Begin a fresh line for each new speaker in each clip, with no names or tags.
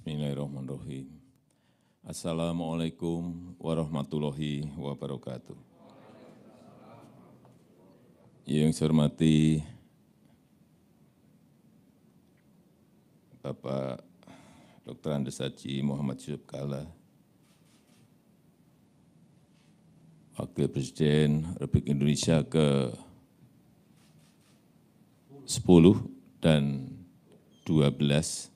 Bismillahirrahmanirrahim. Assalamualaikum warahmatullahi wabarakatuh. Yang saya hormati Bapak Dr. Andes Haji Muhammad Yusuf Kala, Wakil Presiden Republik Indonesia ke 10 dan 12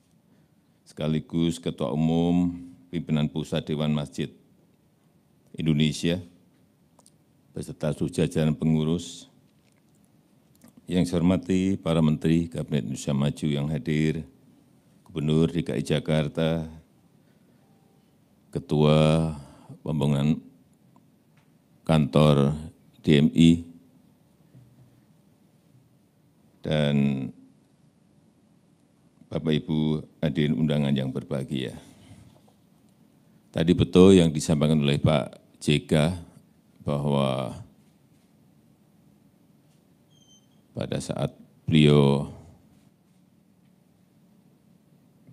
sekaligus Ketua Umum Pimpinan Pusat Dewan Masjid Indonesia, beserta seluruh pengurus, yang saya hormati para Menteri Kabinet Indonesia Maju yang hadir, Gubernur DKI Jakarta, Ketua Pembangunan Kantor DMI, dan Bapak Ibu hadirin undangan yang berbahagia. Tadi betul yang disampaikan oleh Pak JK bahwa pada saat beliau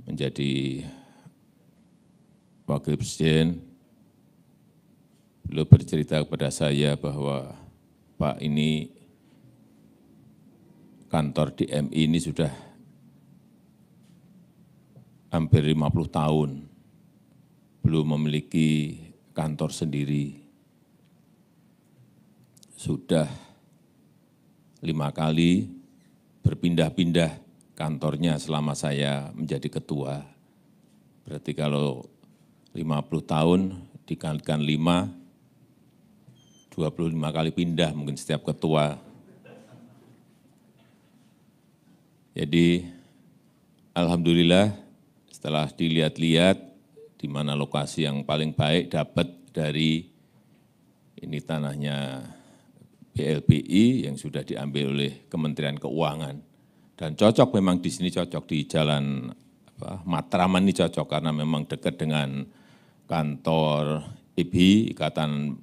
menjadi Wakil Presiden, beliau bercerita kepada saya bahwa Pak ini kantor DMI ini sudah hampir 50 tahun belum memiliki kantor sendiri. Sudah lima kali berpindah-pindah kantornya selama saya menjadi ketua. Berarti kalau 50 tahun dikalikan puluh 25 kali pindah mungkin setiap ketua. Jadi Alhamdulillah setelah dilihat-lihat di mana lokasi yang paling baik dapat dari ini tanahnya BLBI yang sudah diambil oleh Kementerian Keuangan. Dan cocok memang di sini cocok, di jalan apa, Matraman ini cocok karena memang dekat dengan kantor IBI, Ikatan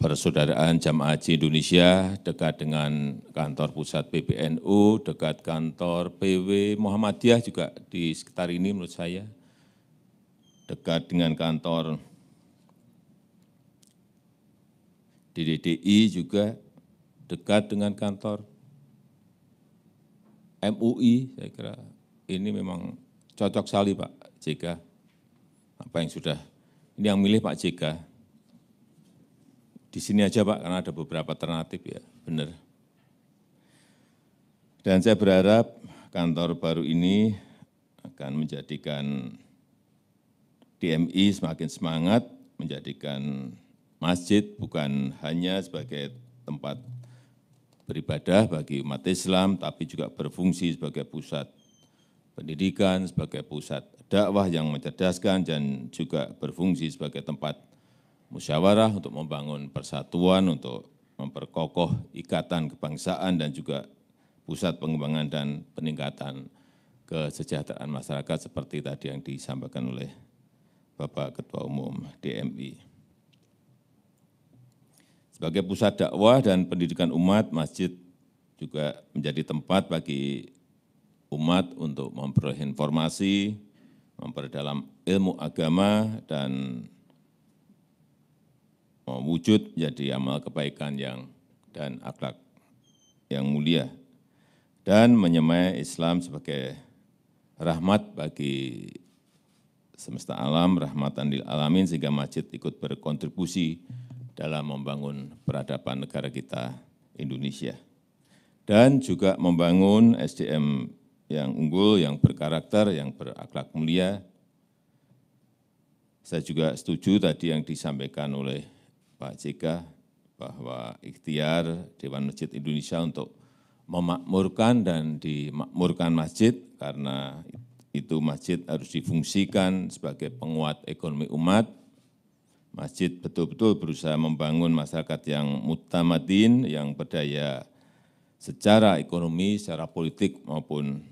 persaudaraan jamaah haji Indonesia dekat dengan kantor pusat PBNU, dekat kantor PW Muhammadiyah juga di sekitar ini menurut saya, dekat dengan kantor DDDI juga, dekat dengan kantor MUI, saya kira ini memang cocok sekali Pak JK, apa yang sudah, ini yang milih Pak JK, di sini aja Pak, karena ada beberapa alternatif ya, benar. Dan saya berharap kantor baru ini akan menjadikan DMI semakin semangat, menjadikan masjid bukan hanya sebagai tempat beribadah bagi umat Islam, tapi juga berfungsi sebagai pusat pendidikan, sebagai pusat dakwah yang mencerdaskan, dan juga berfungsi sebagai tempat musyawarah, untuk membangun persatuan, untuk memperkokoh ikatan kebangsaan dan juga pusat pengembangan dan peningkatan kesejahteraan masyarakat seperti tadi yang disampaikan oleh Bapak Ketua Umum DMI. Sebagai pusat dakwah dan pendidikan umat, masjid juga menjadi tempat bagi umat untuk memperoleh informasi, memperdalam ilmu agama, dan wujud jadi amal kebaikan yang dan akhlak yang mulia dan menyemai Islam sebagai rahmat bagi semesta alam, rahmatan lil alamin sehingga masjid ikut berkontribusi dalam membangun peradaban negara kita Indonesia. Dan juga membangun SDM yang unggul, yang berkarakter, yang berakhlak mulia. Saya juga setuju tadi yang disampaikan oleh Pak JK bahwa ikhtiar Dewan Masjid Indonesia untuk memakmurkan dan dimakmurkan masjid karena itu masjid harus difungsikan sebagai penguat ekonomi umat. Masjid betul-betul berusaha membangun masyarakat yang mutamadin, yang berdaya secara ekonomi, secara politik maupun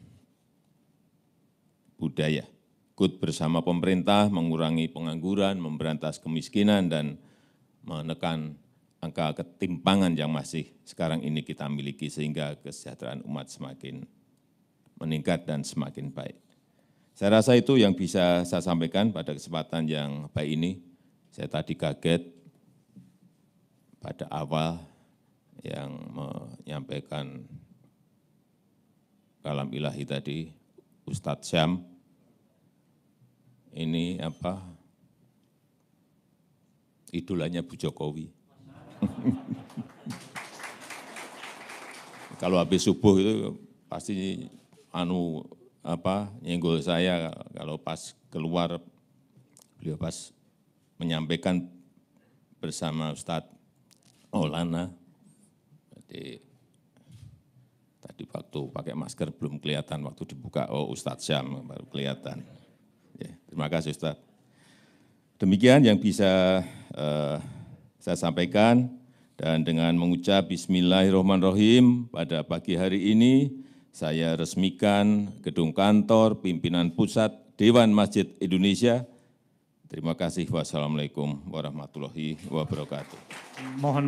budaya. Ikut bersama pemerintah mengurangi pengangguran, memberantas kemiskinan, dan menekan angka ketimpangan yang masih sekarang ini kita miliki sehingga kesejahteraan umat semakin meningkat dan semakin baik. Saya rasa itu yang bisa saya sampaikan pada kesempatan yang baik ini. Saya tadi kaget pada awal yang menyampaikan kalam ilahi tadi, Ustadz Syam, ini apa idolanya Bu Jokowi. Kalau habis subuh itu pasti anu apa nyenggol saya kalau pas keluar beliau pas menyampaikan bersama Ustadz Olana. Jadi tadi waktu pakai masker belum kelihatan, waktu dibuka oh Ustadz Syam baru kelihatan. Ya, terima kasih Ustadz. Demikian yang bisa uh, saya sampaikan dan dengan mengucap bismillahirrahmanirrahim pada pagi hari ini saya resmikan gedung kantor pimpinan pusat Dewan Masjid Indonesia. Terima kasih. Wassalamualaikum warahmatullahi wabarakatuh. Mohon